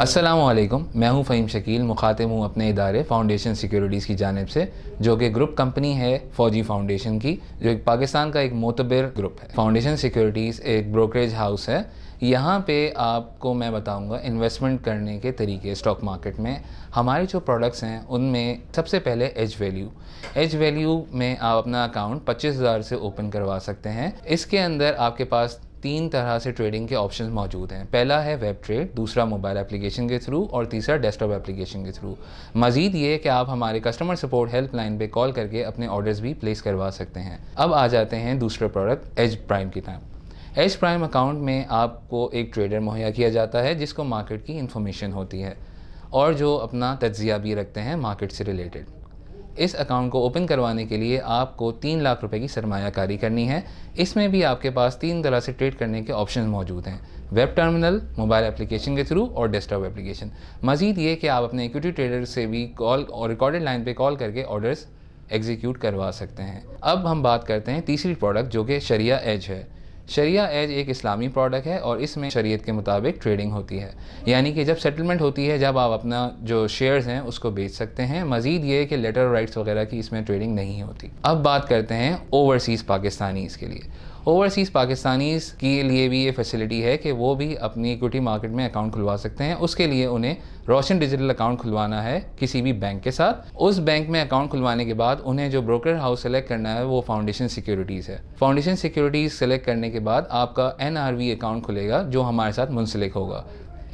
असलम मैं हूं फ़हीम शकील मुखातिब हूं अपने इदारे फाउंडेशन सिक्योरिटीज़ की जानब से जो कि ग्रुप कंपनी है फौजी फाउंडेशन की जो एक पाकिस्तान का एक मोतबर ग्रुप है फाउंडेशन सिक्योरिटीज़ एक ब्रोकरेज हाउस है यहाँ पे आपको मैं बताऊंगा इन्वेस्टमेंट करने के तरीके स्टॉक मार्केट में हमारे जो प्रोडक्ट्स हैं उनमें सबसे पहले एज वैल्यू एज वैल्यू में आप अपना अकाउंट 25,000 से ओपन करवा सकते हैं इसके अंदर आपके पास तीन तरह से ट्रेडिंग के ऑप्शन मौजूद हैं पहला है वेब ट्रेड दूसरा मोबाइल एप्लीकेशन के थ्रू और तीसरा डेस्कटॉप एप्लीकेशन के थ्रू मजीद ये कि आप हमारे कस्टमर सपोर्ट हेल्पलाइन पे कॉल करके अपने ऑर्डर्स भी प्लेस करवा सकते हैं अब आ जाते हैं दूसरे प्रोडक्ट एज प्राइम की टाइम एच प्राइम अकाउंट में आपको एक ट्रेडर मुहैया किया जाता है जिसको मार्केट की इन्फॉर्मेशन होती है और जो अपना तजिया भी रखते हैं मार्केट से रिलेटेड इस अकाउंट को ओपन करवाने के लिए आपको तीन लाख रुपए की सरमाकारी करनी है इसमें भी आपके पास तीन तरह से ट्रेड करने के ऑप्शन मौजूद हैं वेब टर्मिनल मोबाइल एप्लीकेशन के थ्रू और डेस्कटॉप एप्लीकेशन मजीद ये कि आप अपने इक्विटी ट्रेडर से भी कॉल और रिकॉर्डेड लाइन पर कॉल करके ऑर्डर्स एग्जीक्यूट करवा सकते हैं अब हम बात करते हैं तीसरी प्रोडक्ट जो कि शरिया एज है शरिया एज एक इस्लामी प्रोडक्ट है और इसमें शरीयत के मुताबिक ट्रेडिंग होती है यानी कि जब सेटलमेंट होती है जब आप अपना जो शेयर्स हैं उसको बेच सकते हैं मज़ीद ये कि लेटर राइट्स वगैरह की इसमें ट्रेडिंग नहीं होती अब बात करते हैं ओवरसीज़ पाकिस्तानी इसके लिए ओवरसीज़ पाकिस्तानीज़ के लिए भी ये फैसिलिटी है कि वो भी अपनी इक्विटी मार्केट में अकाउंट खुलवा सकते हैं उसके लिए उन्हें रोशन डिजिटल अकाउंट खुलवाना है किसी भी बैंक के साथ उस बैंक में अकाउंट खुलवाने के बाद उन्हें जो ब्रोकर हाउस सेलेक्ट करना है वो फाउंडेशन सिक्योरिटीज़ है फाउंडेशन सिक्योरिटीज़ सेलेक्ट करने के बाद आपका एन अकाउंट खुलेगा जो हमारे साथ मुंसलिक होगा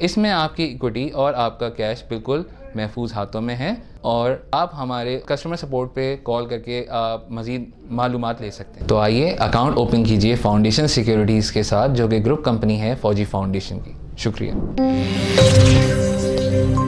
इसमें आपकी इक्विटी और आपका कैश बिल्कुल महफूज हाथों में है और आप हमारे कस्टमर सपोर्ट पे कॉल करके आप मज़ीद मालूम ले सकते हैं तो आइए अकाउंट ओपन कीजिए फाउंडेशन सिक्योरिटीज़ के साथ जो कि ग्रुप कंपनी है फौजी फाउंडेशन की शुक्रिया